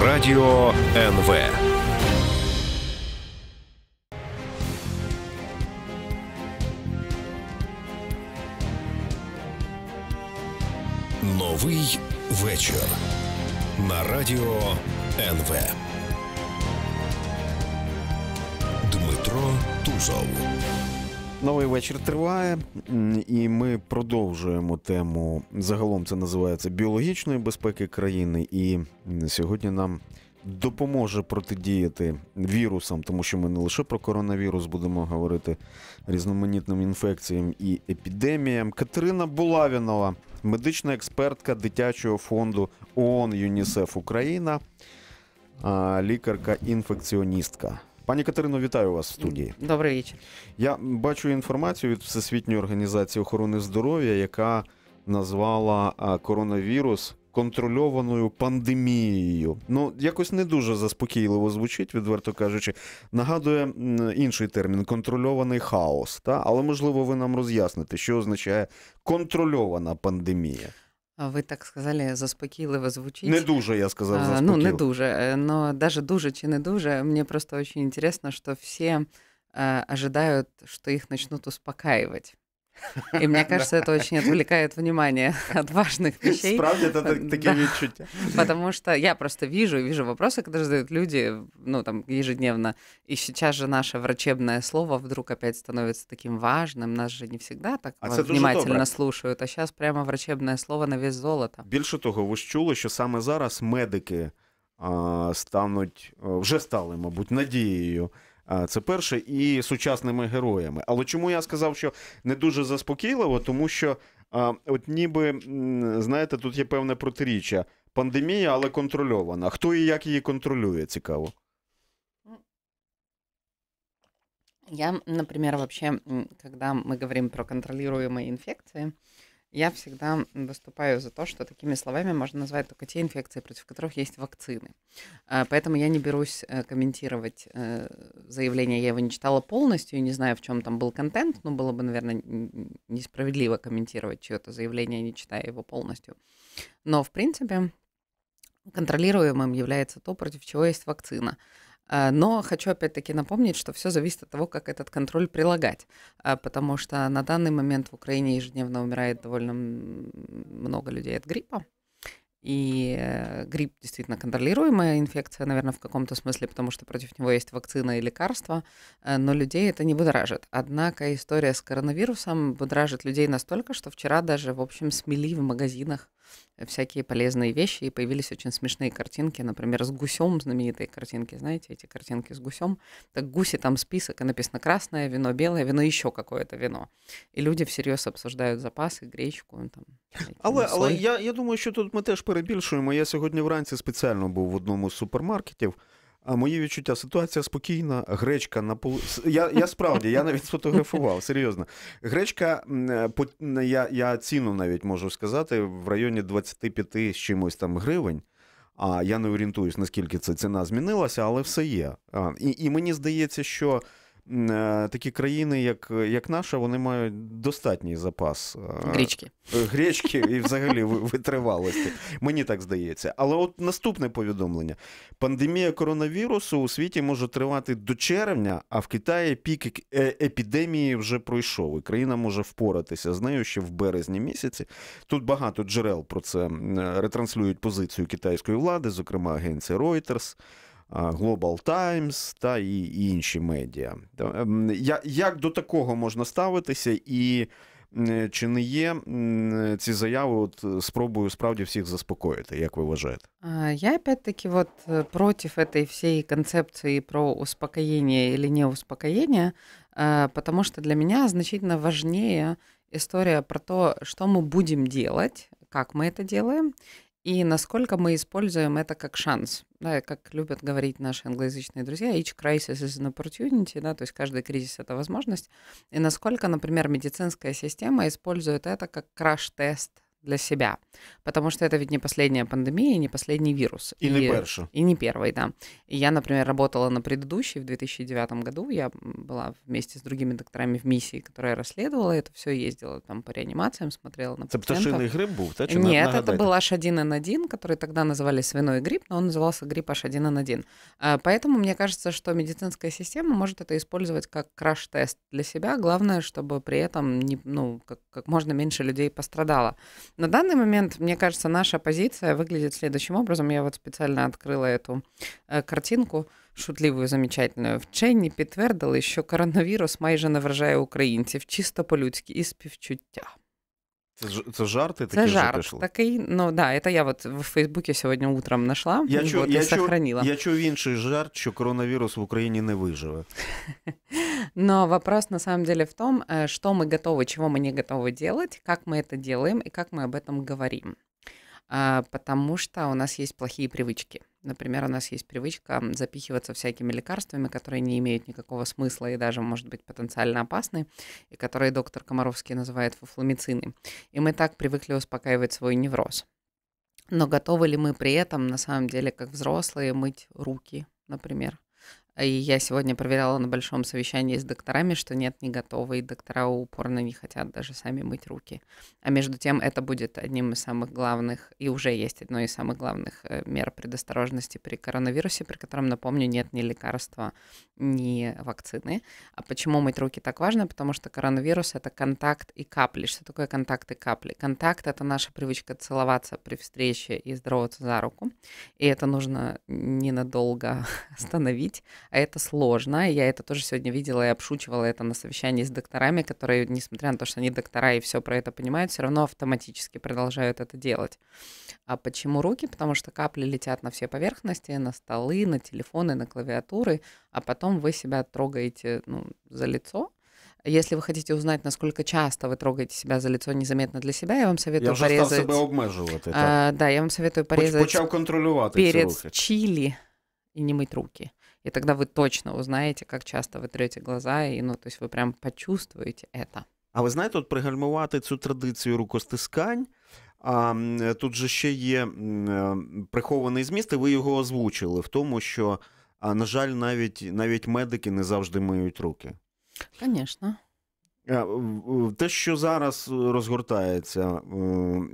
Радио НВ. Новий вечір на Радіо НВ. Дмитро Тузов. Новий вечір триває, і ми продовжуємо тему. Загалом це називається біологічної безпеки країни. І сьогодні нам допоможе протидіяти вірусам, тому що ми не лише про коронавірус будемо говорити різноманітним інфекціям і епідеміям. Катерина Булавінова, медична експертка дитячого фонду ООН ЮНІСЕФ Україна, лікарка-інфекціоністка. Пані Катерино, вітаю вас в студії. Добрий вечір. Я бачу інформацію від Всесвітньої організації охорони здоров'я, яка назвала коронавірус контрольованою пандемією. Ну, якось не дуже заспокійливо звучить, відверто кажучи. Нагадує інший термін контрольований хаос. Та? Але можливо, ви нам роз'ясните, що означає контрольована пандемія. А Ви так сказали, заспокійливо звучить. Не дуже, я сказал, заспокійливо. Ну, не дуже, э, но даже дуже чи не дуже, мне просто очень интересно, что все э, ожидают, что их начнут успокаивать. И мне кажется, это очень отвлекает внимание от важных вещей. Правда, это такие чуть. Потому что я просто вижу, вижу вопросы, которые задают люди, ну, там, ежедневно. И сейчас же наше врачебное слово вдруг опять становится таким важным. Нас же не всегда так а внимательно слушают, а сейчас прямо врачебное слово на весь золото. Більше того, ви чули, що саме зараз медики а, стануть, а, вже стали, мабуть, надією Це перше і сучасними героями. Але чому я сказав, що не дуже заспокійливо, тому що от ніби знаєте, тут є певне протиріччя. Пандемія, але контрольована. Хто і як її контролює, цікаво. Я, например, вообще, коли ми говоримо про контролюємо инфекции, Я всегда выступаю за то, что такими словами можно назвать только те инфекции, против которых есть вакцины. А, поэтому я не берусь э, комментировать э, заявление. Я его не читала полностью, не знаю, в чем там был контент, но было бы, наверное, несправедливо комментировать чье-то заявление, не читая его полностью. Но, в принципе, контролируемым является то, против чего есть вакцина. А, но хочу опять-таки напомнить, что все зависит от того, как этот контроль прилагать, а, потому что на данный момент в Украине ежедневно умирает довольно много людей от гриппа. И э, грипп действительно контролируемая инфекция, наверное, в каком-то смысле, потому что против него есть вакцина и лекарства, э, но людей это не будоражит. Однако история с коронавирусом будоражит людей настолько, что вчера даже, в общем, смели в магазинах всякие полезные вещи, и появились очень смешные картинки, например, с гусем, знаменитые картинки, знаете, эти картинки с гусем. Так гуси, там список, и написано красное вино, белое вино, еще какое-то вино. и люди всерьез обсуждают запасы гречку. там. Але але я я думаю, що тут ми теж перебільшуємо. Я сьогодні вранці спеціально був в одному з супермаркетів. А мої відчуття, ситуація спокійна, гречка на пол... Я я справді я навіть сфотографував, серйозно. Гречка, е, я я ціну навіть можу сказати, в районі 25 з чимось там гривень. А я не орієнтуюсь, наскільки це ціна змінилася, але все є. І і мені здається, що Е, такі країни, як як наша, вони мають достатній запас е, гречки е, Гречки і взагалі витривалості. Мені так здається. Але от наступне повідомлення: пандемія коронавірусу у світі може тривати до червня, а в Китаї пік епідемії вже пройшов. І країна може впоратися з нею ще в березні місяці. Тут багато джерел про це ретранслюють позицію китайської влади, зокрема агенція Reuters. А, Global Times та і інші медіа. Як до такого можна ставитися, і чи не є ці заяви от спробою справді всіх заспокоїти, як ви вважаєте? А, я опять-таки вот против этой всей концепции про успокоение или не успокоение, а, потому что для меня значительно важнее история про то, что мы будем делать, как мы это делаем, и насколько мы используем это как шанс. Да, как любят говорить наши англоязычные друзья, each crisis is an opportunity, да, то есть каждый кризис — это возможность. И насколько, например, медицинская система использует это как краш-тест для себя. Потому что это ведь не последняя пандемия, не последний вирус и і не первый. И не первый, да. И я, например, работала на предыдущей, в 2009 году. Я была вместе с другими докторами в миссии, которая расследовала это все, ездила там по реанимациям, смотрела на пациентов. Це пташиний гриб був, та? Чи Нет, это был H1N1, который тогда называли свиной грипп, но он назывался грипп H1N1. А, поэтому мне кажется, что медицинская система может это использовать как краш-тест для себя. Главное, чтобы при этом не, ну, как, как можно меньше людей пострадало. На данный момент, мне кажется, наша позиция выглядит следующим образом. Я вот специально открыла эту э, картинку шутливую, замечательную. Вчені підтвердили, що коронавірус майже не вражає українців чисто по-людськи і співчуття. Це жарти такі Це жарт запишли? такий. Ну да, це я от в Фейсбуці сьогодні утром знайшла я чу, от, я і чу, сохранила. Я чув інший жарт, що коронавірус в Україні не виживе. Но вопрос на самом деле в том, э, что мы готовы, чего мы не готовы делать, как мы это делаем и как мы об этом говорим. А, потому что у нас есть плохие привычки. Например, у нас есть привычка запихиваться всякими лекарствами, которые не имеют никакого смысла и даже, может быть, потенциально опасны, и которые доктор Комаровский называет фуфломицины. И мы так привыкли успокаивать свой невроз. Но готовы ли мы при этом, на самом деле, как взрослые, мыть руки, например? И я сегодня проверяла на большом совещании с докторами, что нет, не готовы, и доктора упорно не хотят даже сами мыть руки. А между тем это будет одним из самых главных, и уже есть одно из самых главных э, мер предосторожности при коронавирусе, при котором, напомню, нет ни лекарства, ни вакцины. А почему мыть руки так важно? Потому что коронавирус — это контакт и капли. Что такое контакт и капли? Контакт — это наша привычка целоваться при встрече и здороваться за руку. И это нужно ненадолго остановить а это сложно. Я это тоже сегодня видела и обшучивала это на совещании с докторами, которые, несмотря на то, что они доктора и все про это понимают, все равно автоматически продолжают это делать. А почему руки? Потому что капли летят на все поверхности, на столы, на телефоны, на клавиатуры, а потом вы себя трогаете ну, за лицо, если вы хотите узнать, насколько часто вы трогаете себя за лицо незаметно для себя, я вам советую я вже порезать... Я себе обмежувати. Так. А, да, я вам советую порезать... Почав контролювати Перец чили и не мыть руки. И тогда вы точно узнаете, как часто вы трете глаза, и, ну, то есть вы прям почувствуете это. А ви знаєте, от пригальмувати цю традицію рукостискань. А э, тут же ще є е, прихований зміст, і ви його озвучили в тому, що, на жаль, навіть навіть медики не завжди миють руки. Звісно. Те, що зараз розгортається,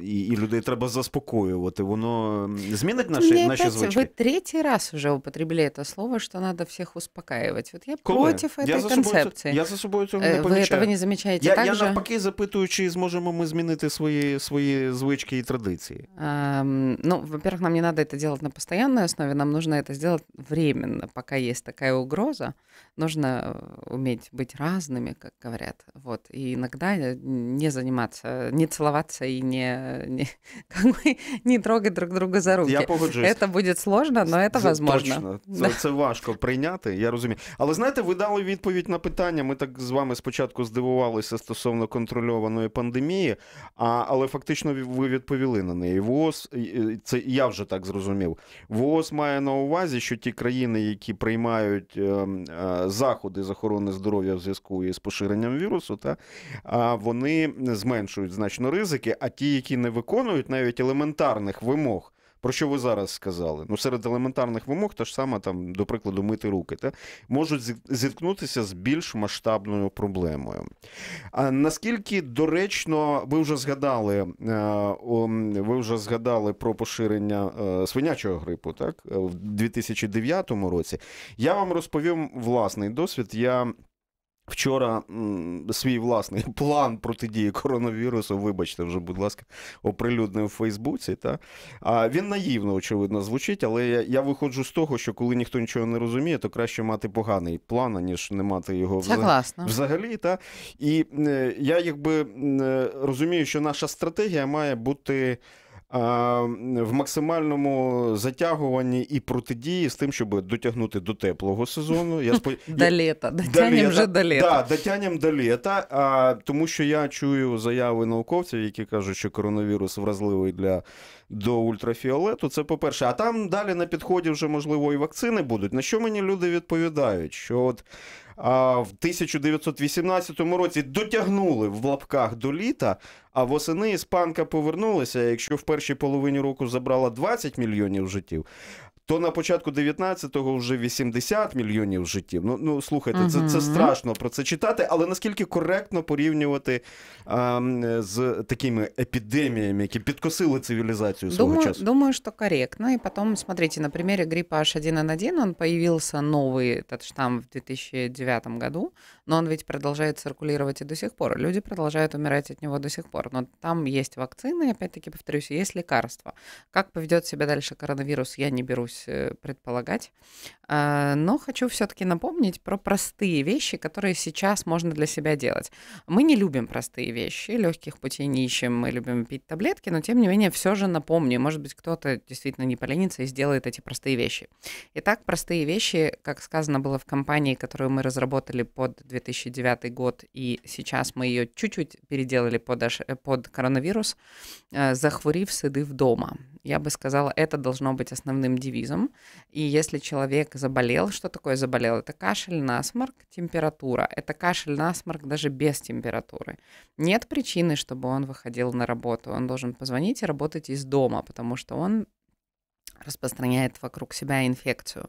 і і людей треба заспокоювати, воно змінить наші Мне наші опять, звички? Ви третій раз вже употребили це слово, що треба всіх успокаювати. От я Коли? проти цієї концепції. Я за собою цього не э, помічаю. Ви цього не замічаєте Я, так я же? навпаки запитую, чи зможемо ми змінити свої свої звички і традиції. А, ну, во-первых, нам не треба це робити на постійній основі, нам потрібно це зробити временно, поки є така угроза. Нужно уметь бути різними, як говорять. Вот. И иногда э, не заниматься, не целоваться и не, не, как бы, не трогать друг друга за руки. Я погоджуюсь. Це буде сложно, але це це возможно. Точно. Це, це важко прийняти, я розумію. Але знаєте, ви дали відповідь на питання. Ми так з вами спочатку здивувалися стосовно контрольованої пандемії, а, але фактично ви відповіли на неї. ВОЗ, це я вже так зрозумів. ВОЗ має на увазі, що ті країни, які приймають е, е, заходи з охорони здоров'я в зв'язку із поширенням вірусу, курсу, та а вони зменшують значно ризики. А ті, які не виконують навіть елементарних вимог. Про що ви зараз сказали? Ну, серед елементарних вимог, та ж саме там, до прикладу, мити руки, та можуть зіткнутися з більш масштабною проблемою. А наскільки доречно ви вже згадали, е, ви вже згадали про поширення е, свинячого грипу, так в 2009 році? Я вам розповім власний досвід. Я вчора свій власний план протидії коронавірусу, вибачте, вже, будь ласка, оприлюднив у Фейсбуці. Та? А Він наївно, очевидно, звучить, але я, я виходжу з того, що коли ніхто нічого не розуміє, то краще мати поганий план, аніж не мати його взагалі. взагалі та? І е, я якби е, розумію, що наша стратегія має бути в максимальному затягуванні і протидії з тим, щоб дотягнути до теплого сезону. Я спо... До літа, дотягнемо вже до літа. Да, дотягнемо до літа, а, тому що я чую заяви науковців, які кажуть, що коронавірус вразливий для до ультрафіолету. Це по-перше, а там далі на підході вже можливо і вакцини будуть. На що мені люди відповідають? Що от а в 1918 році дотягнули в лапках до літа. А восени іспанка повернулася. Якщо в першій половині року забрала 20 мільйонів життів, то на початку 19-го вже 80 мільйонів життів. Ну ну слухайте, це це страшно про це читати, але наскільки коректно порівнювати а, з такими епідеміями, які підкосили цивілізацию свого думаю, часу? Думаю, что корректно. И потом, смотрите, на примере гриппа H1N1 он появился новый этот штамм в 2009 году, но он ведь продолжает циркулировать и до сих пор. Люди продолжают умирать от него до сих пор. Но там есть вакцины, опять-таки повторюсь, есть лекарства. Как поведет себя дальше коронавирус, я не берусь хотелось э, предполагать. А, но хочу все-таки напомнить про простые вещи, которые сейчас можно для себя делать. Мы не любим простые вещи, легких путей не ищем, мы любим пить таблетки, но тем не менее все же напомню, может быть, кто-то действительно не поленится и сделает эти простые вещи. Итак, простые вещи, как сказано было в компании, которую мы разработали под 2009 год, и сейчас мы ее чуть-чуть переделали под, э, под коронавирус, э, захворив сиди дома. Я бы сказала, это должно быть основным девизом. И если человек заболел, что такое заболел? Это кашель, насморк, температура. Это кашель, насморк даже без температуры. Нет причины, чтобы он выходил на работу. Он должен позвонить и работать из дома, потому что он распространяет вокруг себя инфекцию.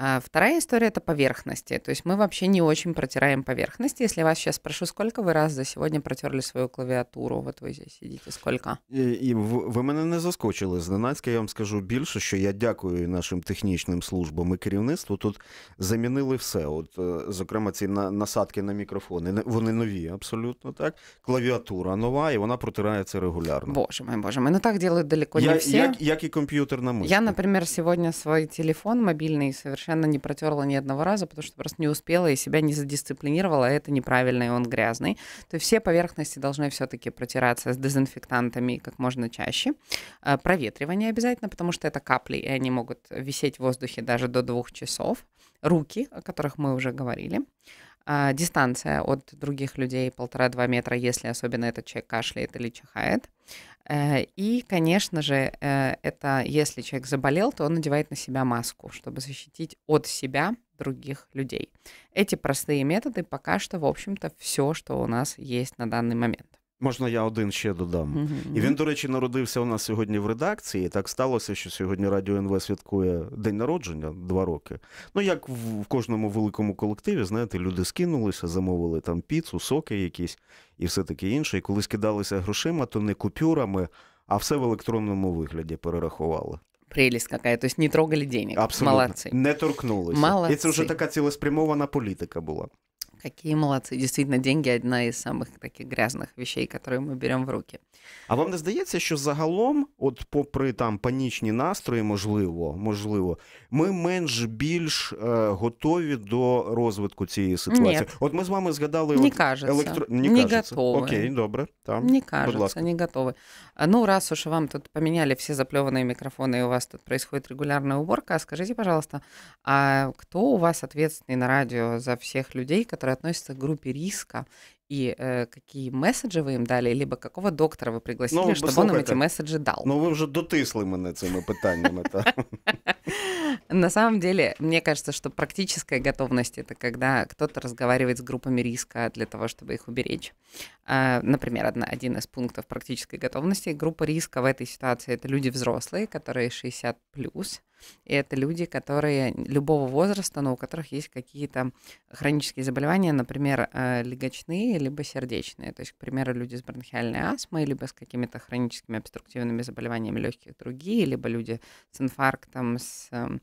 А вторая история – это поверхности. То есть мы вообще не очень протираем поверхности. Если вас сейчас спрошу, сколько ви раз за сьогодні протерли свою клавіатуру, от ви здесь сидите, сколько? І, э, і ви мене не заскочили. Зненацька я вам скажу більше, що я дякую нашим технічним службам і керівництву. Тут замінили все. От, е, Зокрема, ці насадки на мікрофони. Вони нові, абсолютно так. Клавіатура нова, і вона протирається регулярно. Боже мой, боже мой, ну так делают далеко не всі. Як, як і комп'ютерна мисля. Я, например, сегодня свой телефон мобильный совершенно не протерла ни одного раза, потому что просто не успела и себя не задисциплинировала, а это неправильно, и он грязный. То есть все поверхности должны все-таки протираться с дезинфектантами как можно чаще. А, проветривание обязательно, потому что это капли, и они могут висеть в воздухе даже до двух часов. Руки, о которых мы уже говорили а, дистанция от других людей полтора-два метра, если особенно этот человек кашляет или чихает. Э, и, конечно же, э, это если человек заболел, то он надевает на себя маску, чтобы защитить от себя других людей. Эти простые методы пока что, в общем-то, все, что у нас есть на данный момент. Можна я один ще додам. mm І він, до речі, народився у нас сьогодні в редакції. І так сталося, що сьогодні Радіо НВ святкує день народження два роки. Ну, як в кожному великому колективі, знаєте, люди скинулися, замовили там піцу, соки якісь і все таке інше. І коли скидалися грошима, то не купюрами, а все в електронному вигляді перерахували. Прелесть какая, то тобто есть не трогали денег. Абсолютно. Молодцы. Не торкнулися. Молодцы. І це вже така цілеспрямована політика була. Какие молодцы. Действительно, деньги одна із самых таких грязных вещей, которые ми беремо в руки. А вам не здається, що загалом, от попри там панічні настрої, можливо, можливо, ми менш більш е, готові до розвитку цієї ситуації? Нет. От ми з вами згадали не от кажется. Електро... Не, не кажется. готовы. Окей, добре. Там. Не кажется, ласка. не готовы. А, ну, раз уж вам тут поменяли все заплеванные микрофоны, и у вас тут происходит регулярная уборка, скажите, пожалуйста, а кто у вас ответственный на радио за всех людей, которые которые относятся к группе риска, и э, какие меседжі вы им дали, либо какого доктора вы пригласили, ну, щоб він їм ці меседжі дал. Ну ви вже дотисли мене цими питаннями. На самом деле, мне кажется, что практическая готовность это когда кто-то разговаривает с группами риска для того, чтобы их уберечь. А, например, одна, один из пунктов практической готовности. Группа риска в этой ситуации это люди взрослые, которые 60 плюс, и это люди, которые любого возраста, но у которых есть какие-то хронические заболевания, например, э, легочные, либо сердечные. То есть, к примеру, люди с бронхиальной астмой, либо с какими-то хроническими обструктивными заболеваниями легких другие, либо люди с инфарктом, с эм,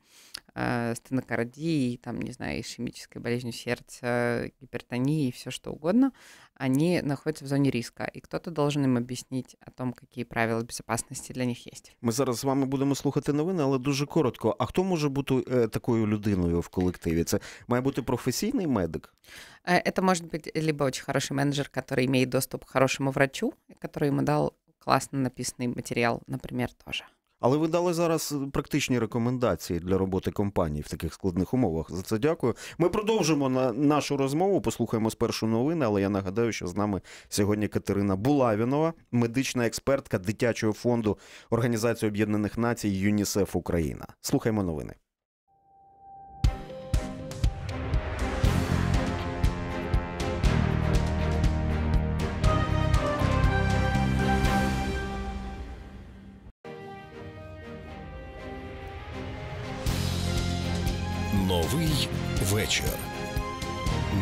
Э, стенокардии, там, не знаю, ишемической болезнью сердца, гипертонии, и все что угодно, они находятся в зоне риска, и кто-то должен им объяснить о том, какие правила безопасности для них есть. Мы зараз с вами будем слушать новости, но очень коротко. А хто може бути такою людиною в коллективе? Це має бути професійний медик? Это может быть либо очень хороший менеджер, который имеет доступ к хорошему врачу, который ему дал классно написанный материал, например, тоже. Але ви дали зараз е, практичні рекомендації для роботи компанії в таких складних умовах. За це дякую. Ми продовжимо на нашу розмову. Послухаємо спершу новини. Але я нагадаю, що з нами сьогодні Катерина Булавінова, медична експертка дитячого фонду Організації Об'єднаних Націй ЮНІСЕФ Україна. Слухаємо новини. вечір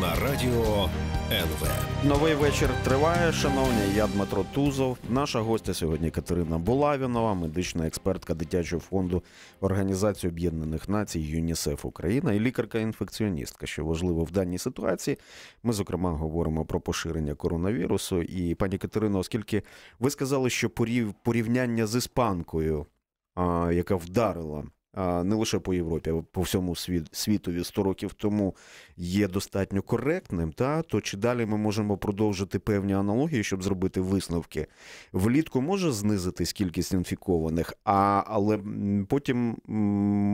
на радіо НВ. Новий вечір триває. Шановні, я Дмитро Тузов. Наша гостя сьогодні Катерина Булавінова, медична експертка дитячого фонду Організації Об'єднаних Націй ЮНІСЕФ Україна і лікарка-інфекціоністка. Що важливо в даній ситуації. Ми зокрема говоримо про поширення коронавірусу. І пані Катерино, оскільки ви сказали, що порівняння з іспанкою, яка вдарила не лише по Європі, а по всьому світові 100 років тому є достатньо коректним, та то чи далі ми можемо продовжити певні аналогії, щоб зробити висновки? Влітку може знизитись кількість інфікованих, а але потім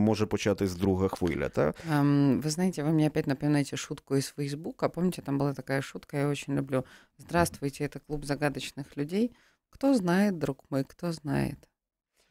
може початись друга хвиля. Та ем, ви знаєте, ви мені опять напоминаете шутку із Фейсбука. Помните, там була така шутка, я очень люблю. Здравствуйте, это клуб загадочных людей. хто знає, друг мой, хто знає.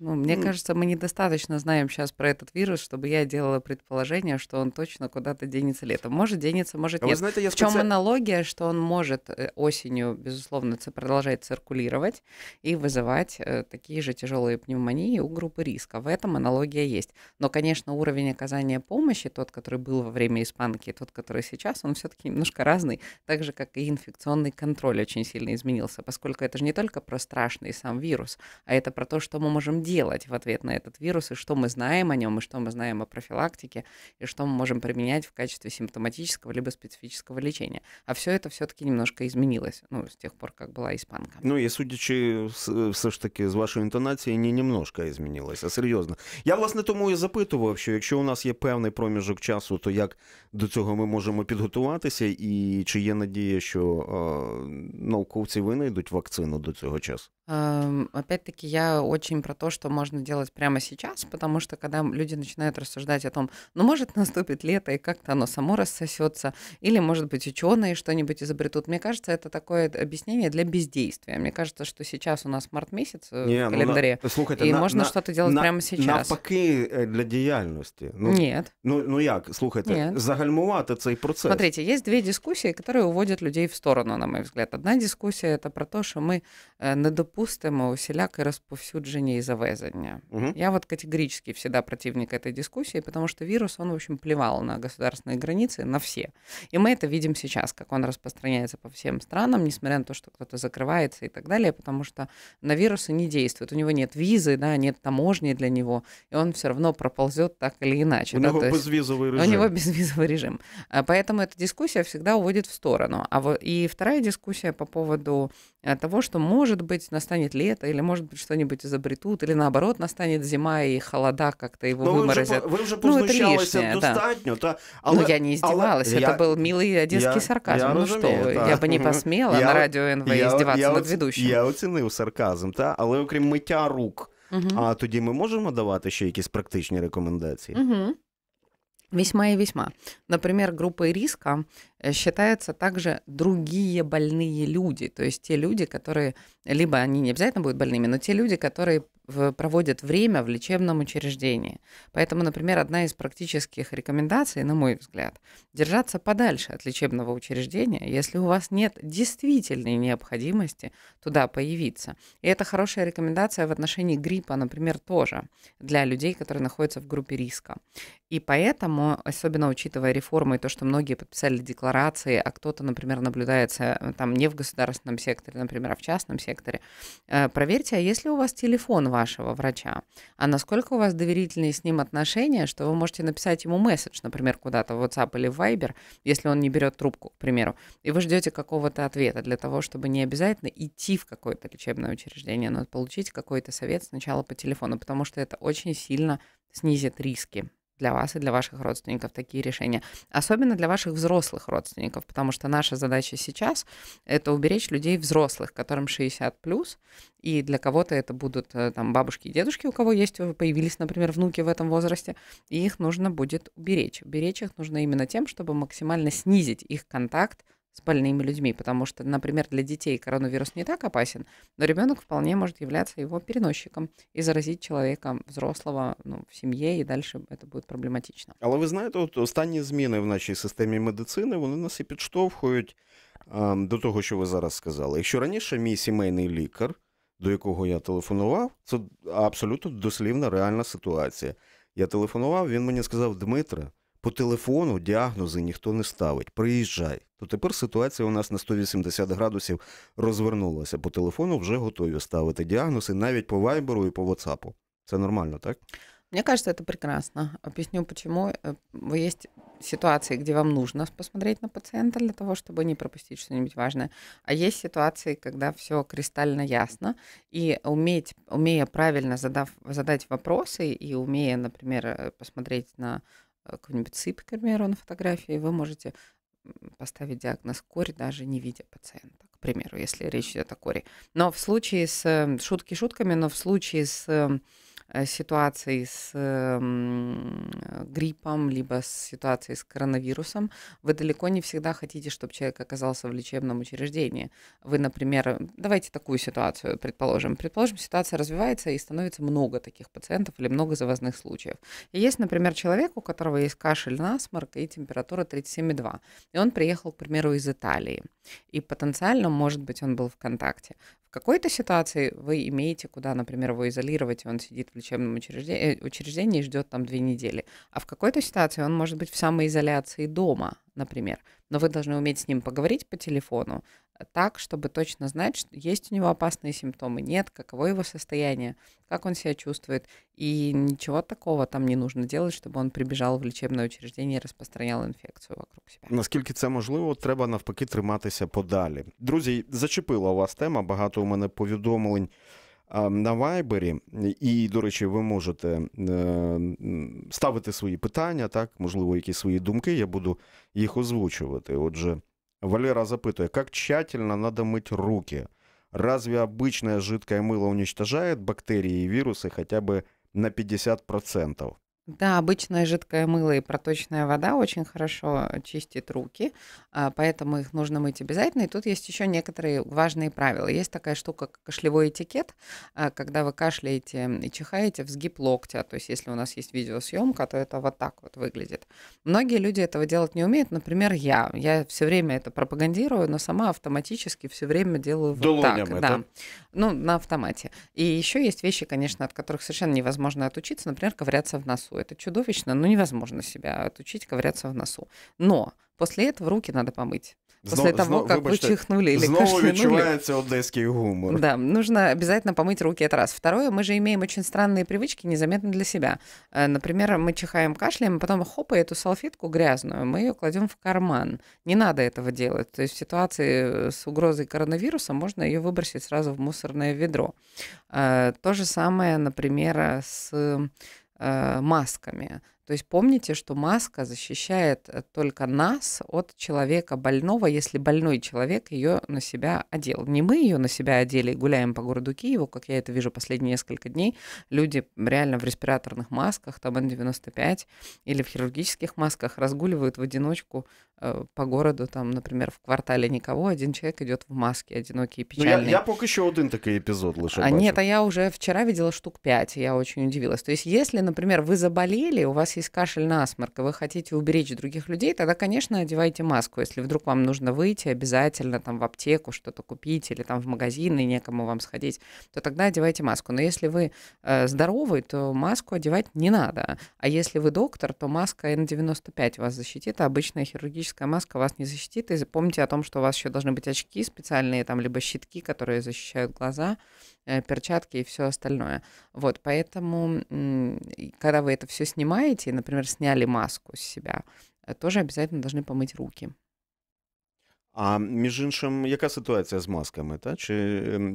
Ну, мне mm. кажется, мы недостаточно знаем сейчас про этот вирус, чтобы я делала предположение, что он точно куда-то денется летом. Может денется, может а нет. Знаете, я В чем специ... аналогия, что он может э, осенью, безусловно, продолжать циркулировать и вызывать э, такие же тяжелые пневмонии у группы риска. В этом аналогия есть. Но, конечно, уровень оказания помощи, тот, который был во время испанки, тот, который сейчас, он все-таки немножко разный, так же, как и инфекционный контроль очень сильно изменился, поскольку это же не только про страшный сам вирус, а это про то, что мы можем делать делать в ответ на этот вирус, и что мы знаем о нем, и что мы знаем о профилактике, и что мы можем применять в качестве симптоматического либо специфического лечения. А все это все-таки немножко изменилось, ну, с тех пор, как была испанка. Ну, і судячи, э, все ж таки, з вашої інтонації, не немножко змінилося, а серйозно. Я, власне, тому і запитував, що якщо у нас є певний проміжок часу, то як до цього ми можемо підготуватися, і чи є надія, що е, науковці винайдуть вакцину до цього часу? Эм, опять-таки, я очень про то, что можно делать прямо сейчас, потому что когда люди начинают рассуждать о том, ну, может, наступит лето, и как-то оно само рассосется, или, может быть, ученые что-нибудь изобретут. Мне кажется, это такое объяснение для бездействия. Мне кажется, что сейчас у нас март-месяц э, Не, в ну, календаре, э, на- слухайте, і на- можна на- щось делать на- прямо сейчас. На е, э, для діяльності. Ну, Нет. ну, ну як, слухайте, Ні. загальмувати цей процес. Смотрите, есть две дискуссии, которые уводят людей в сторону, на мой взгляд. Одна дискуссия — это про то, что мы э, не допустим допустимо а усіляке расповсюдження и завезення. Угу. Я вот категорически всегда противник этой дискуссии, потому что вирус, он, в общем, плевал на государственные границы, на все. И мы это видим сейчас, как он распространяется по всем странам, несмотря на то, что кто-то закрывается и так далее, потому что на вирусы не действует. У него нет визы, да, нет таможни для него, и он все равно проползет так или иначе. У да, него безвизовый есть, режим. У него безвизовый режим. А, поэтому эта дискуссия всегда уводит в сторону. А вот, и вторая дискуссия по поводу э, того, что, может быть, на настанет лето, или, может быть, что-нибудь изобретут, или, наоборот, настанет зима, и холода как-то его Но выморозят. Ви вже, ви вже ну, это лишнее, достатньо. Да. Та, ну, але, ну, я не издевалась, але, это я, был милый одесский я, сарказм. Я ну розумію, що, та. я бы не посмела я, на радио НВ я, здіватися я, над ведущим. Я оцінив сарказм, та? але окрім миття рук, угу. а тоді ми можемо давати ще якісь практичні рекомендації? Угу. Весьма и весьма. Например, группой риска э, считаются также другие больные люди, то есть те люди, которые, либо они не обязательно будут больными, но те люди, которые в, проводят время в лечебном учреждении. Поэтому, например, одна из практических рекомендаций, на мой взгляд, держаться подальше от лечебного учреждения, если у вас нет действительной необходимости туда появиться. И это хорошая рекомендация в отношении гриппа, например, тоже для людей, которые находятся в группе риска. И поэтому, особенно учитывая реформы и то, что многие подписали декларации, а кто-то, например, наблюдается э, там не в государственном секторе, например, а в частном секторе, э, проверьте, а если у вас телефон вам вашего врача, а насколько у вас доверительные с ним отношения, что вы можете написать ему месседж, например, куда-то в WhatsApp или в Viber, если он не берет трубку, к примеру, и вы ждете какого-то ответа для того, чтобы не обязательно идти в какое-то лечебное учреждение, но получить какой-то совет сначала по телефону, потому что это очень сильно снизит риски для вас и для ваших родственников такие решения. Особенно для ваших взрослых родственников, потому что наша задача сейчас — это уберечь людей взрослых, которым 60 плюс, и для кого-то это будут э, там бабушки и дедушки, у кого есть, э, появились, например, внуки в этом возрасте, и их нужно будет уберечь. Уберечь их нужно именно тем, чтобы максимально снизить их контакт с больными людьми, потому что, например, для детей коронавирус не так опасен, но ребенок вполне может являться его переносчиком и заразить человека взрослого ну, в семье, и дальше это будет проблематично. Але вы знаете, вот останні зміни в нашій системі медицини вони нас і підштовхують е, до того, що ви зараз сказали. Якщо раніше мій сімейний лікар, до якого я телефонував, це абсолютно дослівна реальна ситуація. Я телефонував, він мені сказав: Дмитре, по телефону діагнози ніхто не ставить. Приїжджай. То тепер ситуація у нас на 180 градусів розвернулася. По телефону вже готові ставити діагнози навіть по вайберу і по ватсапу. Це нормально, так? Мне кажется, это прекрасно. Объясню почему. Э, есть ситуации, где вам нужно посмотреть на пациента для того, чтобы не пропустить что-нибудь важное. А есть ситуации, когда все кристально ясно. И уметь, умея правильно задав, задать вопросы и умея, например, э, посмотреть на Э, какой-нибудь сыпь, к примеру, на фотографии, вы можете поставить диагноз кори, даже не видя пациента, к примеру, если речь идет о коре. Но в случае с э, шутки шутками, но в случае с э, Э, ситуацией с эм, э, гриппом, либо с ситуацией с коронавирусом, вы далеко не всегда хотите, чтобы человек оказался в лечебном учреждении. Вы, например, э, давайте такую ситуацию предположим. Предположим, ситуация развивается и становится много таких пациентов или много завозных случаев. И есть, например, человек, у которого есть кашель, насморк и температура 37,2. И он приехал, к примеру, из Италии. И потенциально, может быть, он был в контакте. В какой-то ситуации вы имеете, куда, например, его изолировать, и он сидит в лечебном учреждении, э, учреждении и ждет там две недели. А в какой-то ситуации он может быть в самоизоляции дома, например. Но вы должны уметь с ним поговорить по телефону, так, чтобы точно знать, что есть у него опасные симптомы, нет, каково его состояние, как он себя чувствует. И ничего такого там не нужно делать, чтобы он прибіжав в лічебне учреждення і розпространяв інфекцію вокруг себе. Наскільки це можливо, треба навпаки триматися подалі. Друзі, зачепила вас тема. Багато у мене повідомлень. На вайбері, і, до речі, ви можете е, ставити свої питання, так, можливо, якісь свої думки, я буду їх озвучувати. Отже, Валера запытує, как тщательно надо мыть руки? Разве обычное жидкое мыло уничтожает бактерии и вирусы хотя бы на 50%? Да, обычное жидкое мыло и проточная вода очень хорошо э, чистит руки, а, поэтому их нужно мыть обязательно. И тут есть еще некоторые важные правила. Есть такая штука, как кашлевой этикет, а, когда вы кашляете и чихаете в сгиб локтя. То есть если у нас есть видеосъемка, то это вот так вот выглядит. Многие люди этого делать не умеют. Например, я. Я все время это пропагандирую, но сама автоматически все время делаю вот Долунем так. Это. Да. Ну, на автомате. И еще есть вещи, конечно, от которых совершенно невозможно отучиться. Например, ковыряться в носу это чудовищно, но невозможно себя отучить ковыряться в носу. Но после этого руки надо помыть. После знов, того, знов, как вибачте, ви чихнули или знову кашлянули. відчувається одесский гумор. Да, нужно обязательно помыть руки, это раз. Второе, мы же имеем очень странные привычки, незаметно для себя. Э, например, мы чихаем, кашляем, а потом хопа, эту салфетку грязную, мы ее кладем в карман. Не надо этого делать. То есть в ситуации э, с угрозой коронавируса можно ее выбросить сразу в мусорное ведро. Э, то же самое, например, с Э, масками. То есть помните, что маска защищает э, только нас от человека больного, если больной человек ее на себя одел. Не мы ее на себя одели и гуляем по городу Киеву, как я это вижу последние несколько дней. Люди реально в респираторных масках, там N95 или в хирургических масках разгуливают в одиночку э, по городу, там, например, в квартале никого, один человек идет в маске, одинокий и печальный. Ну, я, я поки еще один такой эпизод лише А нет, а я уже вчера видела штук 5, я очень удивилась. То есть если, например, вы заболели, у вас из кашель насморк, и вы хотите уберечь других людей, тогда, конечно, одевайте маску. Если вдруг вам нужно выйти, обязательно там в аптеку что-то купить или там в магазин и некому вам сходить, то тогда одевайте маску. Но если вы э, здоровый, то маску одевать не надо. А если вы доктор, то маска N95 вас защитит, а обычная хирургическая маска вас не защитит. И запомните о том, что у вас еще должны быть очки специальные, там либо щитки, которые защищают глаза Э, перчатки и все остальное. Вот, поэтому, когда вы это все снимаете, например, сняли маску с себя, э, тоже обязательно должны помыть руки. А між іншим, яка ситуація з масками? Та? Чи, ем,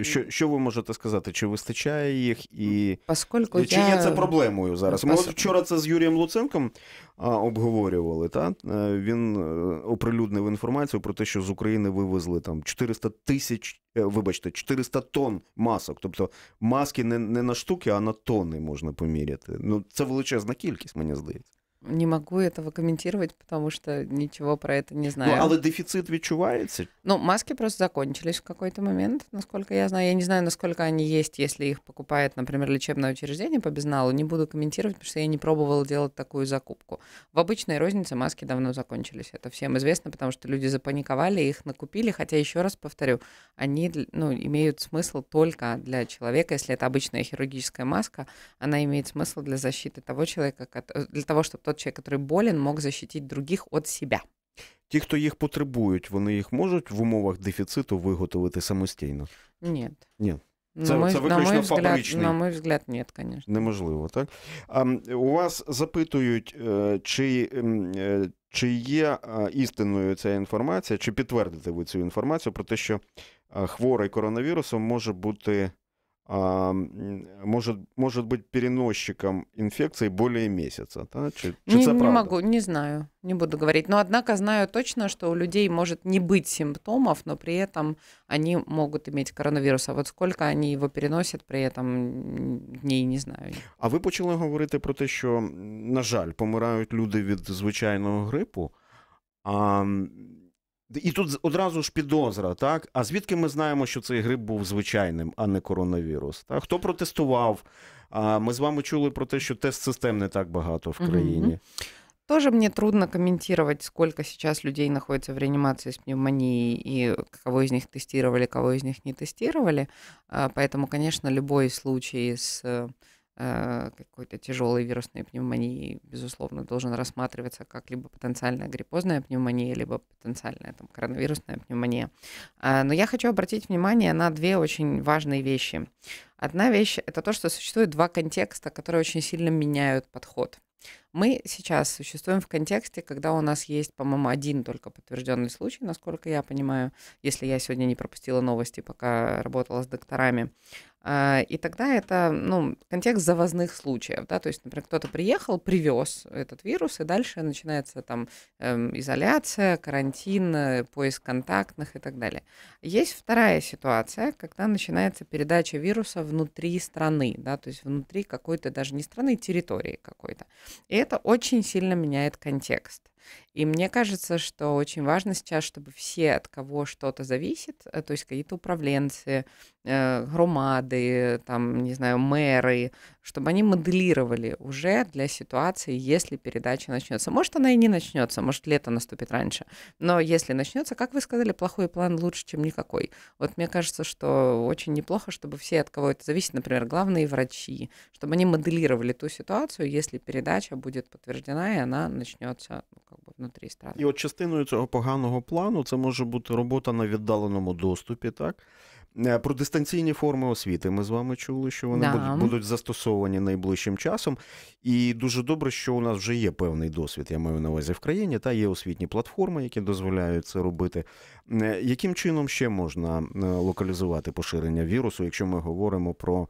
е, Що що ви можете сказати? Чи вистачає їх і ну, Поскольку чи я... є це проблемою зараз? Ми от вчора це з Юрієм Луценком обговорювали. Та? Е, він е, оприлюднив інформацію про те, що з України вивезли там 400 тисяч, вибачте, 400 тонн масок. Тобто маски не, не на штуки, а на тонни можна поміряти. Ну це величезна кількість, мені здається. Не могу этого комментировать, потому что ничего про это не ну, знаю. Ну, а але дефицит відчувається. Ну, маски просто закончились в какой-то момент, насколько я знаю. Я не знаю, насколько они есть, если их покупает, например, лечебное учреждение по безналу. Не буду комментировать, потому что я не пробовала делать такую закупку. В обычной рознице маски давно закончились. Это всем известно, потому что люди запаниковали, их накупили. Хотя, еще раз повторю, они ну, имеют смысл только для человека. Если это обычная хирургическая маска, она имеет смысл для защиты того человека, э, для того, чтобы тот тот человек, который болен, мог защитить других от себя. Ті, хто їх потребують, вони їх можуть в умовах дефіциту виготовити самостійно? Ні. Ні. Це, мой, це виключно фабричний. на мой взгляд, ні, звісно. Неможливо, так? А, У вас запитують, е, чи е, чи є істинною ця інформація, чи підтвердите ви цю інформацію про те, що хворий коронавірусом може бути А, может, может быть переносчиком инфекции более месяца. Да? не, не могу, не знаю, не буду говорить. Но однако знаю точно, что у людей может не быть симптомов, но при этом они могут иметь коронавирус. А вот сколько они его переносят при этом, дней не знаю. А ви почали говорити про то, что, на жаль, помирают люди от звичайного гриппа. А І тут одразу ж підозра, так? А звідки ми знаємо, що цей грип був звичайним, а не коронавірус? Так? Хто протестував? А Ми з вами чули про те, що тест систем не так багато в країні. Угу. Тоже мне трудно комментировать, сколько сейчас людей находится в реанимации с пневмонией и кого из них тестировали, кого из них не тестировали. Поэтому, конечно, любой случай с э, Э, какой-то тяжелой вирусной пневмонии, безусловно, должен рассматриваться как либо потенциальная гриппозная пневмония, либо потенциальная там, коронавирусная пневмония. А, но я хочу обратить внимание на две очень важные вещи. Одна вещь — это то, что существует два контекста, которые очень сильно меняют подход. Мы сейчас существуем в контексте, когда у нас есть, по-моему, один только подтвержденный случай, насколько я понимаю, если я сегодня не пропустила новости, пока работала с докторами. А, и тогда это ну, контекст завозных случаев. Да? То есть, например, кто-то приехал, привез этот вирус, и дальше начинается там эм, изоляция, карантин, э, поиск контактных и так далее. Есть вторая ситуация, когда начинается передача вируса внутри страны, да? то есть внутри какой-то даже не страны, территории какой-то. И это очень сильно меняет контекст. И мне кажется, что очень важно сейчас, чтобы все, от кого что-то зависит, э, то есть какие-то управленцы, э, громады, там, не знаю, мэры, чтобы они моделировали уже для ситуации, если передача начнется. Может, она и не начнется, может, лето наступит раньше. Но если начнется, как вы сказали, плохой план лучше, чем никакой. Вот мне кажется, что очень неплохо, чтобы все, от кого это зависит, например, главные врачи, чтобы они моделировали ту ситуацию, если передача будет подтверждена, и она начнется ну, внутрі страни. І от частиною цього поганого плану це може бути робота на віддаленому доступі, так? Е, про дистанційні форми освіти ми з вами чули, що вони да. будуть, будуть застосовані найближчим часом. І дуже добре, що у нас вже є певний досвід, я маю на увазі в країні, та є освітні платформи, які дозволяють це робити. Е, яким чином ще можна е, локалізувати поширення вірусу, якщо ми говоримо про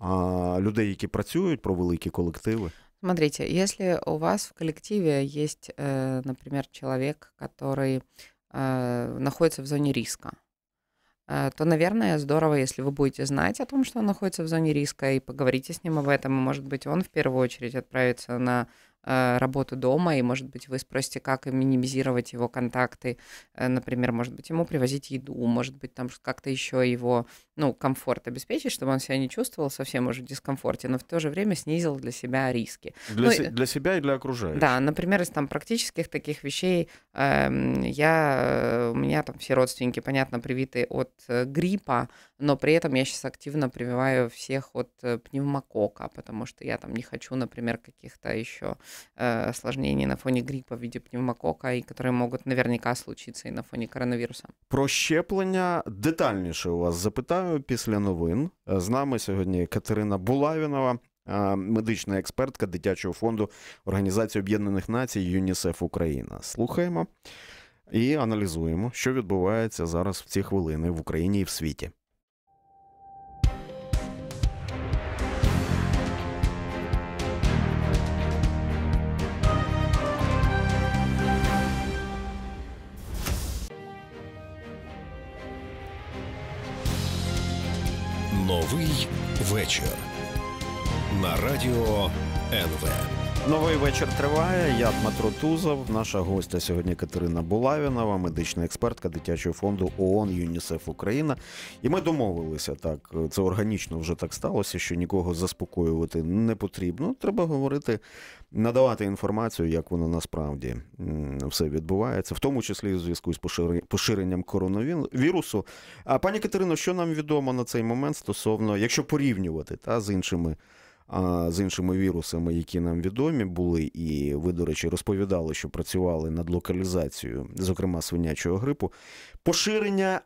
а, людей, які працюють, про великі колективи? Смотрите, если у вас в коллективе есть, э, например, человек, который э, находится в зоне риска, э, то, наверное, здорово, если вы будете знать о том, что он находится в зоне риска, и поговорите с ним об этом. И, может быть, он в первую очередь отправится на работу дома, и, может быть, вы спросите, как минимизировать его контакты, например, может быть, ему привозить еду, может быть, там как-то еще его ну, комфорт обеспечить, чтобы он себя не чувствовал совсем уже в дискомфорте, но в то же время снизил для себя риски. Для, ну, с... для себя и для окружающих. Да, например, из там практических таких вещей эм, э, я, у меня там все родственники, понятно, привиты от э, гриппа, но при этом я сейчас активно прививаю всех от э, пневмокока, потому что я там не хочу, например, каких-то еще э, осложнений на фоне гриппа в виде пневмокока, и которые могут наверняка случиться и на фоне коронавируса. Про щеплення детальніше у вас запитаю. після новин е, з нами сьогодні Катерина Булавінова, е, медична експертка дитячого фонду Організації Об'єднаних Націй ЮНІСЕФ Україна. Слухаємо і аналізуємо, що відбувається зараз в ці хвилини в Україні і в світі. Новий вечір на радіо НВ. Новий вечір триває. Я Дмитро Тузов. Наша гостя сьогодні Катерина Булавінова, медична експертка дитячого фонду ООН ЮНІСЕФ Україна. І ми домовилися так. Це органічно вже так сталося, що нікого заспокоювати не потрібно. Треба говорити, надавати інформацію, як воно насправді все відбувається, в тому числі у зв'язку з поширенням коронавірусу. А пані Катерино, що нам відомо на цей момент стосовно, якщо порівнювати та з іншими. А з іншими вірусами, які нам відомі були, і ви, до речі, розповідали, що працювали над локалізацією, зокрема свинячого грипу, поширення.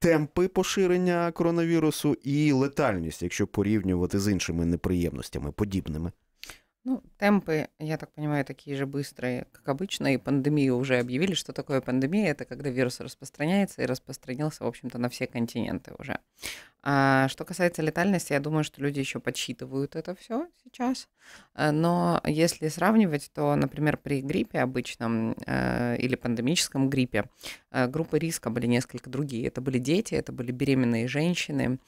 Темпи поширення коронавірусу і летальність, якщо порівнювати з іншими неприємностями подібними, ну Темпы, я так понимаю, такие же быстрые, как обычно, и пандемию уже объявили, что такое пандемия, это когда вирус распространяется и распространился, в общем-то, на все континенты уже. А что касается летальности, я думаю, что люди еще подсчитывают это все сейчас. А, но если сравнивать, то, например, при гриппе обычном а, или пандемическом гриппе а, группы риска были несколько другие. Это были дети, это были беременные женщины.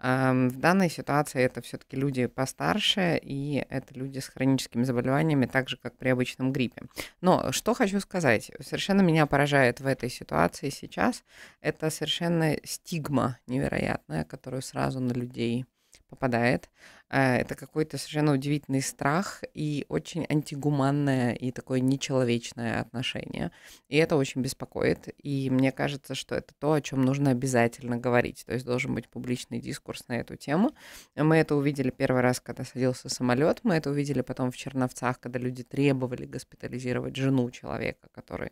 В данной ситуации это все-таки люди постарше, и это люди с хроническими этими заболеваниями, так же, как при обычном гриппе. Но что хочу сказать, совершенно меня поражает в этой ситуации сейчас, это совершенно стигма невероятная, которую сразу на людей попадает. Э, это какой-то совершенно удивительный страх и очень антигуманное и такое нечеловечное отношение. И это очень беспокоит. И мне кажется, что это то, о чем нужно обязательно говорить. То есть должен быть публичный дискурс на эту тему. Мы это увидели первый раз, когда садился самолет. Мы это увидели потом в Черновцах, когда люди требовали госпитализировать жену человека, который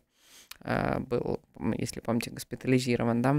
э, был, если помните, госпитализирован, да,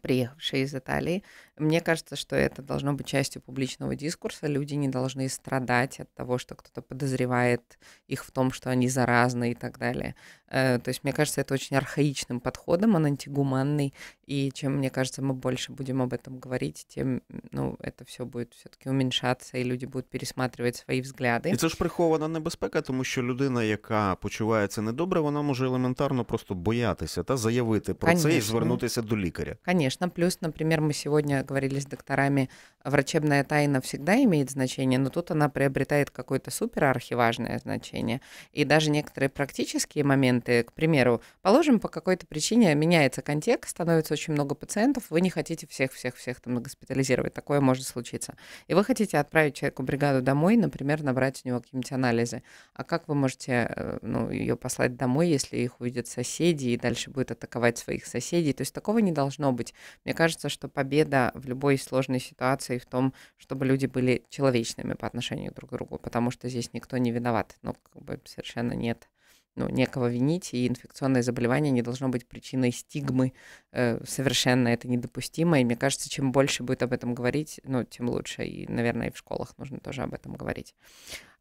приехавшие из Италии. Мне кажется, что это должно быть частью публичного дискурса. Люди не должны страдать от того, что кто-то подозревает их в том, что они заразны и так далее. Э, то есть, мне кажется, это очень архаичным подходом, он антигуманный. И чем, мне кажется, мы больше будем об этом говорить, тем ну, это все будет все-таки уменьшаться, и люди будут пересматривать свої взгляди. І це ж прихована небезпека, тому що людина, яка почувається недобре, вона може элементарно просто бояться та заявить про Конечно. це і звернутися до лікаря. Конечно. Конечно, плюс, например, мы сегодня говорили с докторами, врачебная тайна всегда имеет значение, но тут она приобретает какое-то суперархиважное значение. И даже некоторые практические моменты, к примеру, положим, по какой-то причине меняется контекст, становится очень много пациентов, вы не хотите всех-всех-всех там госпитализировать, такое может случиться. И вы хотите отправить человеку бригаду домой, например, набрать у него какие-нибудь анализы. А как вы можете э, ну, ее послать домой, если их увидят соседи и дальше будет атаковать своих соседей? То есть такого не должно быть говорить. Мне кажется, что победа в любой сложной ситуации в том, чтобы люди были человечными по отношению друг к другу, потому что здесь никто не виноват, но ну, как бы совершенно нет ну, некого винить, и инфекционное заболевание не должно быть причиной стигмы. Э, совершенно это недопустимо. И мне кажется, чем больше будет об этом говорить, ну, тем лучше. И, наверное, и в школах нужно тоже об этом говорить.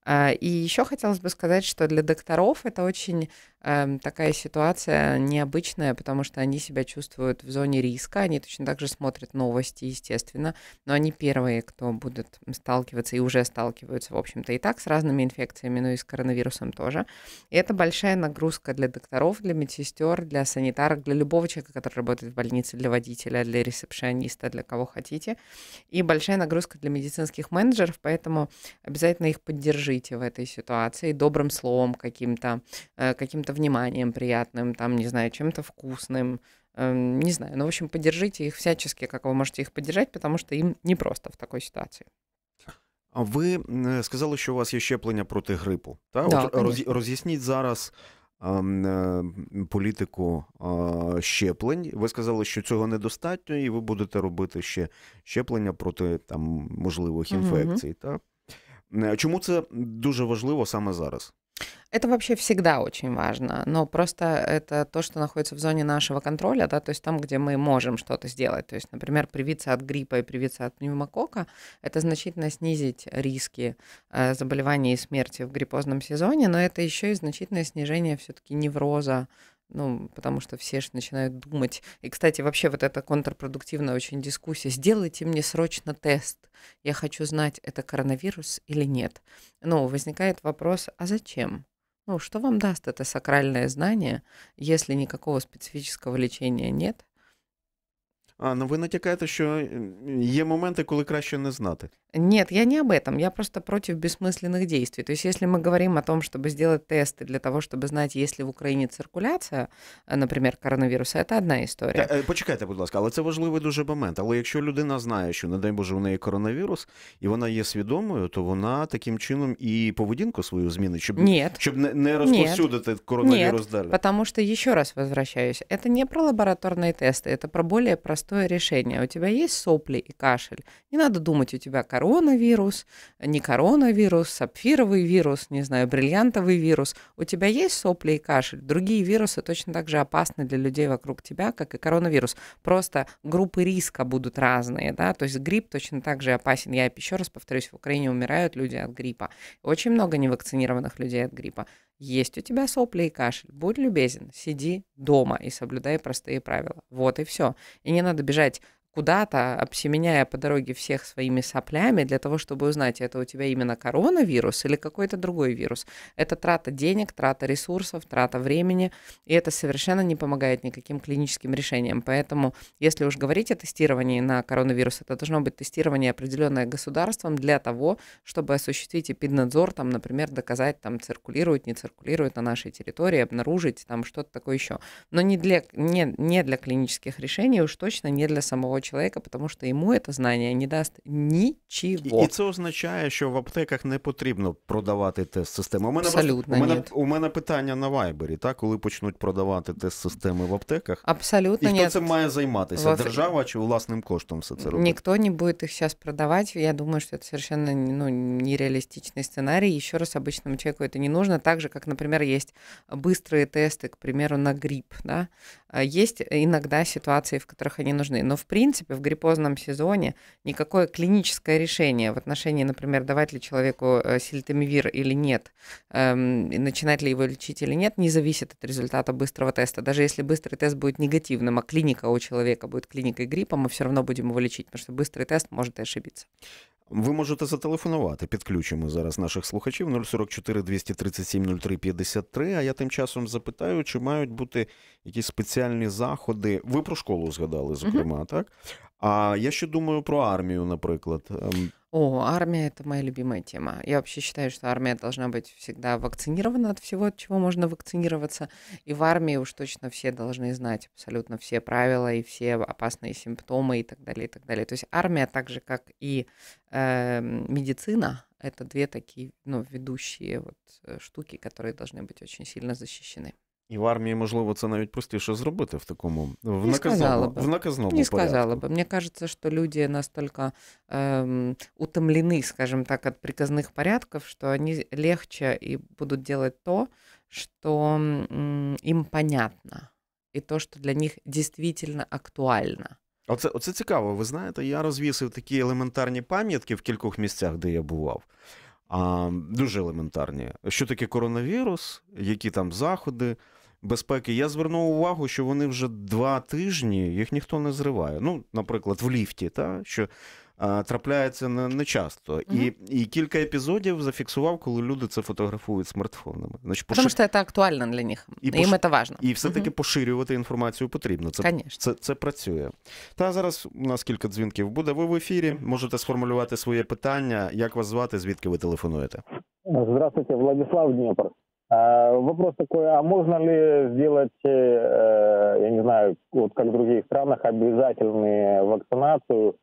А, и еще хотелось бы сказать, что для докторов это очень Эм, такая ситуация необычная, потому что они себя чувствуют в зоне риска, они точно так же смотрят новости, естественно, но они первые, кто будут сталкиваться и уже сталкиваются, в общем-то, и так с разными инфекциями, но и с коронавирусом тоже. И это большая нагрузка для докторов, для медсестер, для санитарок, для любого человека, который работает в больнице, для водителя, для ресепшиониста, для кого хотите. И большая нагрузка для медицинских менеджеров, поэтому обязательно их поддержите в этой ситуации добрым словом каким-то, э, каким-то каким-то вниманием приятным, там, не знаю, чем-то вкусным, не знаю, ну, в общем, поддержите их всячески, как вы можете их поддержать, потому що їм непросто в такій ситуації. А ви э, сказали, що у вас є щеплення проти грипу. Та? Да, э, роз'ясніть зараз е, э, політику е, щеплень. Ви сказали, що цього недостатньо, і ви будете робити ще щеплення проти там можливих інфекцій. Угу. Та? Чому це дуже важливо саме зараз? Это вообще всегда очень важно, но просто это то, что находится в зоне нашего контроля, да, то есть там, где мы можем что-то сделать. То есть, например, привиться от гриппа и привиться от пневмокока – это значительно снизить риски э, заболеваний и смерти в гриппозном сезоне, но это еще и значительное снижение все-таки невроза, ну, потому что все же начинают думать. И, кстати, вообще вот эта контрпродуктивная очень дискуссия. Сделайте мне срочно тест. Я хочу знать, это коронавирус или нет. Ну, возникает вопрос, а зачем? Ну, что вам даст это сакральное знание, если никакого специфического лечения нет? А, ну ви натякаєте, що э, є моменти, коли краще не знати. Нет, я не об этом. Я просто против бессмысленных действий. То есть, если мы говорим о том, чтобы сделать тесты для того, чтобы знать, есть ли в Украине циркуляция, э, например, коронавируса, это одна історія. Э, Почекайте, будь ласка, але це важливий дуже момент. Але якщо людина знає, що не дай Боже, в неї коронавірус, і вона є свідомою, то вона таким чином і поведінку свою змінить, щоб Нет. щоб не, не розповсюдити Нет. коронавірус Нет, далі. Потому что еще раз возвращаюсь, это не про лабораторные тесты, это про более простое решение. У тебя есть сопли и кашель, не надо думать, у тебя коронавирус коронавирус, не коронавирус, сапфировый вирус, не знаю, бриллиантовый вирус. У тебя есть сопли и кашель? Другие вирусы точно так же опасны для людей вокруг тебя, как и коронавирус. Просто группы риска будут разные, да, то есть грипп точно так же опасен. Я еще раз повторюсь, в Украине умирают люди от гриппа. Очень много невакцинированных людей от гриппа. Есть у тебя сопли и кашель, будь любезен, сиди дома и соблюдай простые правила. Вот и все. И не надо бежать куда-то, обсеменяя по дороге всех своими соплями для того, чтобы узнать, это у тебя именно коронавирус или какой-то другой вирус. Это трата денег, трата ресурсов, трата времени, и это совершенно не помогает никаким клиническим решениям. Поэтому, если уж говорить о тестировании на коронавирус, это должно быть тестирование, определенное государством для того, чтобы осуществить эпиднадзор, там, например, доказать, там, циркулирует, не циркулирует на нашей территории, обнаружить там что-то такое еще. Но не для, не, не для клинических решений, уж точно не для самого человека, потому що йому це знання не дасть нічого. І це означає, що в аптеках не потрібно продавати тест-системи. У мене Абсолютно у мене, нет. у мене питання на вайбері, так коли почнуть продавати тест-системи в аптеках. Абсолютно І хто нет. цим має займатися? Вот. Держава чи власним коштом все це робити? Ніхто не буде їх зараз продавати. Я думаю, що це совершенно ну, нереалістичний сценарій. Ще раз обычному человеку это не нужно. Так же, как, например, есть быстрые тесты, к примеру, на грипп. Да? А есть иногда ситуации, в которых они нужны. Но в принципе принципе, в гриппозном сезоне никакое клиническое решение в отношении, например, давать ли человеку э, сильтемивир или нет, эм, начинать ли его лечить или нет, не зависит от результата быстрого теста. Даже если быстрый тест будет негативным, а клиника у человека будет клиникой гриппа, мы все равно будем его лечить, потому что быстрый тест может и ошибиться. Вы можете зателефонувати. А Підключимо зараз наших слухачів 044 237 03 53. А я тим часом запитаю, чи мають бути якісь спеціальні заходи. Ви про школу згадали, зокрема, mm -hmm. так? А я ще думаю про армію, наприклад. Эм, О, армия это моя любимая тема. Я вообще считаю, что армия должна быть всегда вакцинирована от всего, от чего можно вакцинироваться. И в армии уж точно все должны знать абсолютно все правила и все опасные симптомы и так далее, и так далее. То есть армия, так же как и э, медицина, это две такие ну, ведущие вот э, штуки, которые должны быть очень сильно защищены. І в армії, можливо, це навіть простіше зробити в такому в не наказному, в наказному не порядку. сказала мені кажеться, що люди настільки эм, ем, утомлены, скажем так, від приказних порядків, що они легче і будуть делать то, що їм им понятно, и то, що для них дійсно актуально. Оце, оце цікаво. Ви знаєте, я розвісив такі елементарні пам'ятки в кількох місцях, де я бував. А, Дуже елементарні. Що таке коронавірус, які там заходи, безпеки, я звернув увагу, що вони вже два тижні їх ніхто не зриває. Ну, наприклад, в ліфті, та що а, трапляється не, не часто. Угу. І і кілька епізодів зафіксував, коли люди це фотографують смартфонами. Значить, пошир... Тому що це актуально для них. І Їм пошир... це важливо. І все-таки угу. поширювати інформацію потрібно. Це, це це, працює. Та зараз у нас кілька дзвінків буде. Ви в ефірі можете сформулювати своє питання. Як вас звати? Звідки ви телефонуєте? Здравствуйте, Владислав Дніпро. А, вопрос такой, а можно ли сделать, э, э, я не знаю, вот как в других странах, обязательную вакцинацию,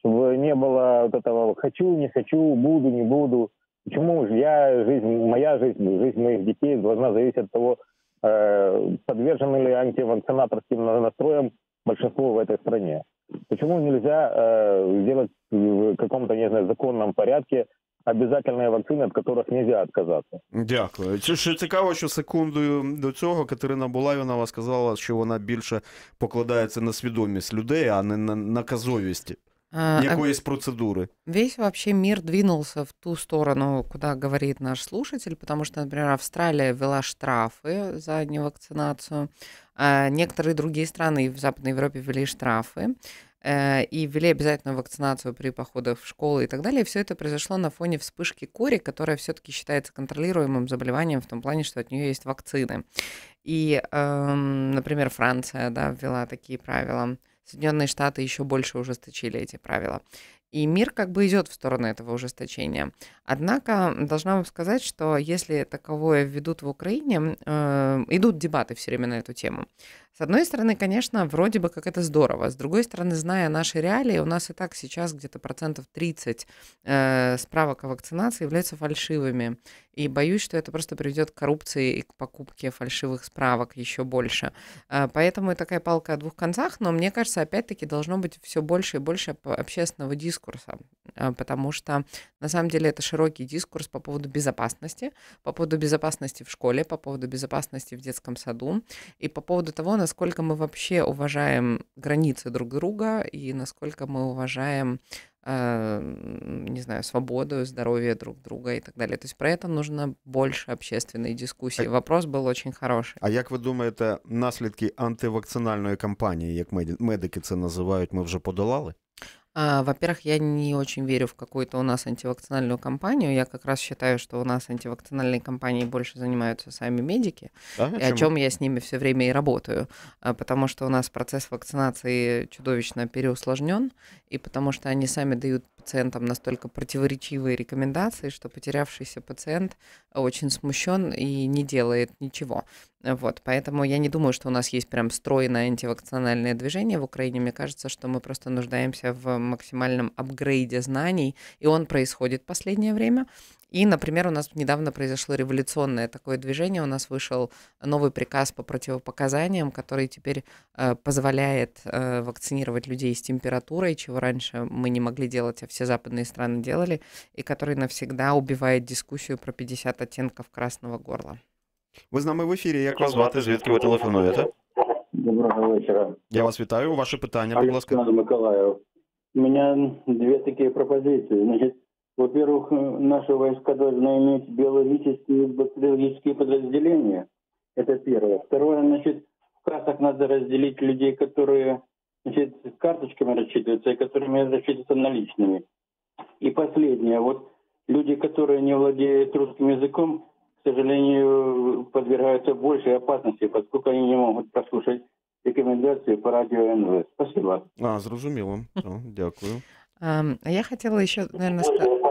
чтобы не было вот этого «хочу, не хочу, буду, не буду». Почему же я, жизнь, моя жизнь, жизнь моих детей должна зависеть от того, э, подвержены ли антивакцинаторским настроем большинство в этой стране. Почему нельзя э, сделать в каком-то, не знаю, законном порядке обов'язкові вакцини, від яких не можна відказатися. Дякую. Що цікаво, що секундою до цього Катерина Булавінова сказала, що вона більше покладається на свідомість людей, а не на наказовість. Якоїсь процедури? Весь вообще мир двинулся в ту сторону, куда говорит наш слушатель, потому что, например, Австралия ввела штрафы за невакцинацию, а некоторые другие страны в Западной Европе ввели штрафы. Э, и ввели обязательную вакцинацию при походах в школы и так далее. все это произошло на фоне вспышки кори, которая все-таки считается контролируемым заболеванием в том плане, что от нее есть вакцины. И, эм, например, Франция да, ввела такие правила. Соединенные Штаты еще больше ужесточили эти правила. И мир как бы идет в сторону этого ужесточения. Однако, должна вам сказать, что если таковое введут в Украине, э, идут дебаты все время на эту тему. С одной стороны, конечно, вроде бы как это здорово. С другой стороны, зная наши реалии, у нас и так сейчас где-то процентов 30 э, справок о вакцинации являются фальшивыми. И боюсь, что это просто приведет к коррупции и к покупке фальшивых справок еще больше. Э, поэтому такая палка о двух концах, но мне кажется, опять-таки должно быть все больше и больше общественного дискуссии дискурса, потому что на самом деле это широкий дискурс по поводу безопасности, по поводу безопасности в школе, по поводу безопасности в детском саду и по поводу того, насколько мы вообще уважаем границы друг друга и насколько мы уважаем э, не знаю, свободу, здоровье друг друга и так далее. То есть про это нужно больше общественной дискуссии. А Вопрос был очень хороший. А как вы думаете, наслідки антивакцинальной кампании, как медики це называют, мы уже подолали? А, во-первых, я не очень верю в какую-то у нас антивакцинальную кампанию. Я как раз считаю, что у нас антивакцинальные кампании больше занимаются сами медики, да, и о чем я с ними все время и работаю. А, потому что у нас процесс вакцинации чудовищно переусложнен, и потому что они сами дают пациентам настолько противоречивые рекомендации, что потерявшийся пациент очень смущен и не делает ничего. Вот, поэтому я не думаю, что у нас есть прям стройное антивакцинальное движение в Украине. Мне кажется, что мы просто нуждаемся в максимальном апгрейде знаний, и он происходит в последнее время. И, например, у нас недавно произошло революционное такое движение. У нас вышел новый приказ по противопоказаниям, который теперь э, позволяет э, вакцинировать людей с температурой, чего раньше мы не могли делать, а все западные страны делали, и который навсегда убивает дискуссию про 50 оттенков красного горла. Ви з нами в ефірі. Як вас звати? Звідки ви телефонуєте? Доброго вечора. Я вас вітаю. Ваше питання, будь ласка. Александр Миколаїв. У мене дві такі пропозиції. во-первых, наши войска должны иметь биологические и бактериологические подразделения. Это первое. Второе, значит, в кассах надо разделить людей, которые значит, карточками рассчитываются и которыми рассчитываются наличными. И последнее, вот люди, которые не владеют русским языком, к сожалению, подвергаются большей опасности, поскольку они не могут прослушать рекомендации по радио НВ. Спасибо. А, зразуміло. Дякую. А я хотела еще, наверное, сказать...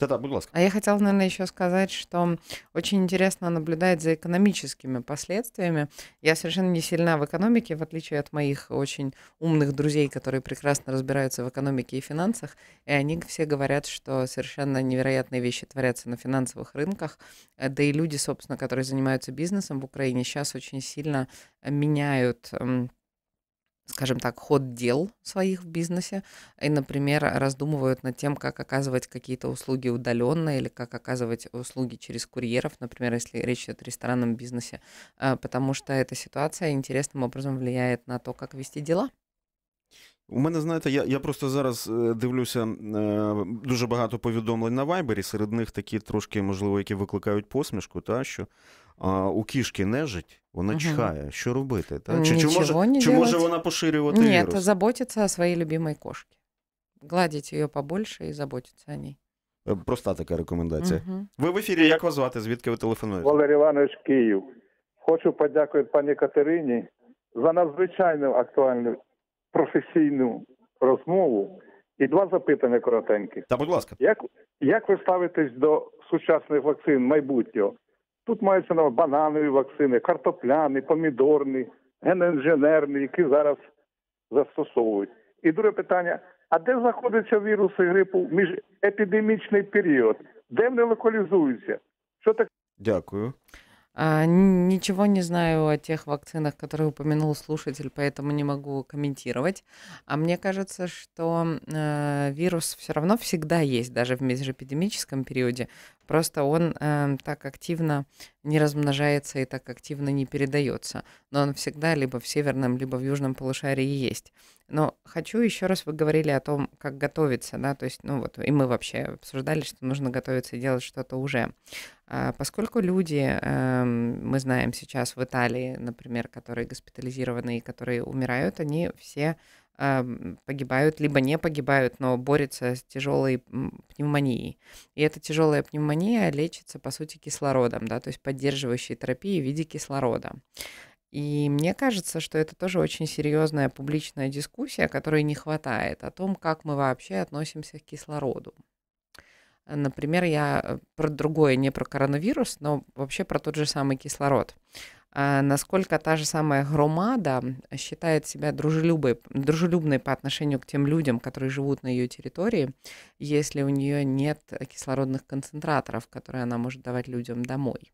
Да-да, будь А я хотела, наверное, еще сказать, что очень интересно наблюдать за экономическими последствиями. Я совершенно не сильна в экономике, в отличие от моих очень умных друзей, которые прекрасно разбираются в экономике и финансах. И они все говорят, что совершенно невероятные вещи творятся на финансовых рынках. Э, да и люди, собственно, которые занимаются бизнесом в Украине, сейчас очень сильно э, меняют эм, скажем так, ход дел своих в бизнесе, и, например, раздумывают над тем, как оказывать какие-то услуги удаленно или как оказывать услуги через курьеров, например, если речь идет о ресторанном бизнесе, а, потому что эта ситуация интересным образом влияет на то, как вести дела. У мене, знаєте, я я просто зараз дивлюся е, дуже багато повідомлень на Вайбері. Серед них такі трошки, можливо, які викликають посмішку, та що а у кішки нежить, вона угу. чхає. Що робити? Та? Чи, Ничего чи, може, не чи може вона поширювати Ні, вірус? Ні, заботиться о своїй любимій кошці. Гладіть її побольше і заботиться о ній. Е, проста така рекомендація. Угу. Ви в ефірі як вас звати? Звідки ви телефонуєте? Валерій Іванович Київ. Хочу подякувати пані Катерині за надзвичайну актуальну професійну розмову. І два запитання коротенькі. Та, будь ласка, як як ви ставитесь до сучасних вакцин майбутнього? Тут мається на бананові вакцини, картопляні, помідорні, генінженерні, які зараз застосовують. І друге питання: а де знаходяться віруси грипу між епідемічний період? Де вони локалізуються? Що таке? Дякую. А, ничего не знаю о тех вакцинах, которые упомянул слушатель, поэтому не могу комментировать. А мне кажется, что э, вирус все равно всегда есть, даже в межэпидемическом периоде. Просто он э, так активно не размножается и так активно не передается. Но он всегда либо в северном, либо в южном полушарии есть. Но хочу еще раз, вы говорили о том, как готовиться, да, то есть, ну вот, и мы вообще обсуждали, что нужно готовиться и делать что-то уже. А поскольку люди, э, мы знаем сейчас в Италии, например, которые госпитализированы и которые умирают, они все погибают, либо не погибают, но борются с тяжелой пневмонией. И эта тяжелая пневмония лечится, по сути, кислородом, да, то есть поддерживающей терапией в виде кислорода. И мне кажется, что это тоже очень серьезная публичная дискуссия, которой не хватает, о том, как мы вообще относимся к кислороду. Например, я э, про другое, не про коронавирус, но вообще про тот же самый кислород. А, насколько та же самая громада считает себя дружелюбой, дружелюбной по отношению к тем людям, которые живут на ее территории, если у нее нет кислородных концентраторов, которые она может давать людям домой.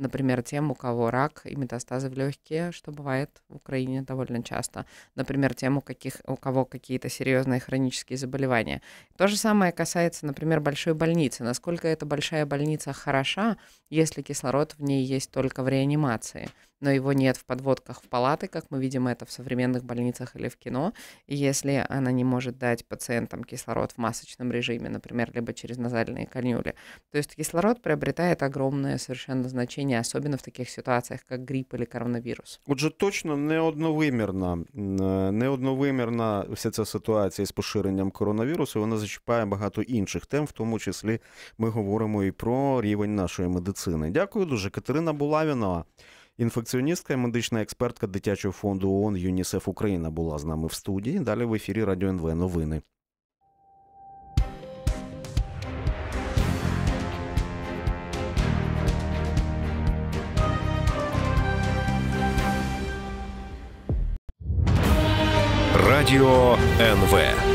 Например, тем, у кого рак и метастазы в легкие, что бывает в Украине довольно часто. Например, тем, у, каких, у кого какие-то серьезные хронические заболевания. То же самое касается, например, большой больницы. Насколько эта большая больница хороша, если кислород в ней есть только в реанимации – но его нет в подводках в палаты, как мы видим это в современных больницах или в кино. И если она не может дать пациентам кислород в масочном режиме, например, либо через назальные канюли, то есть кислород приобретает огромное совершенно значение, особенно в таких ситуациях, как грипп или коронавирус. Отже, точно не одновимірна, не одновимірна вся ця ситуація з поширенням коронавірусу. Вона зачіпає багато інших тем, в тому числі ми говоримо і про рівень нашої медицини. Дякую дуже, Катерина Булавінова. Інфекціоністка і медична експертка дитячого фонду ООН ЮНІСЕФ Україна була з нами в студії. Далі в ефірі Радіо НВ новини. Радіо НВ.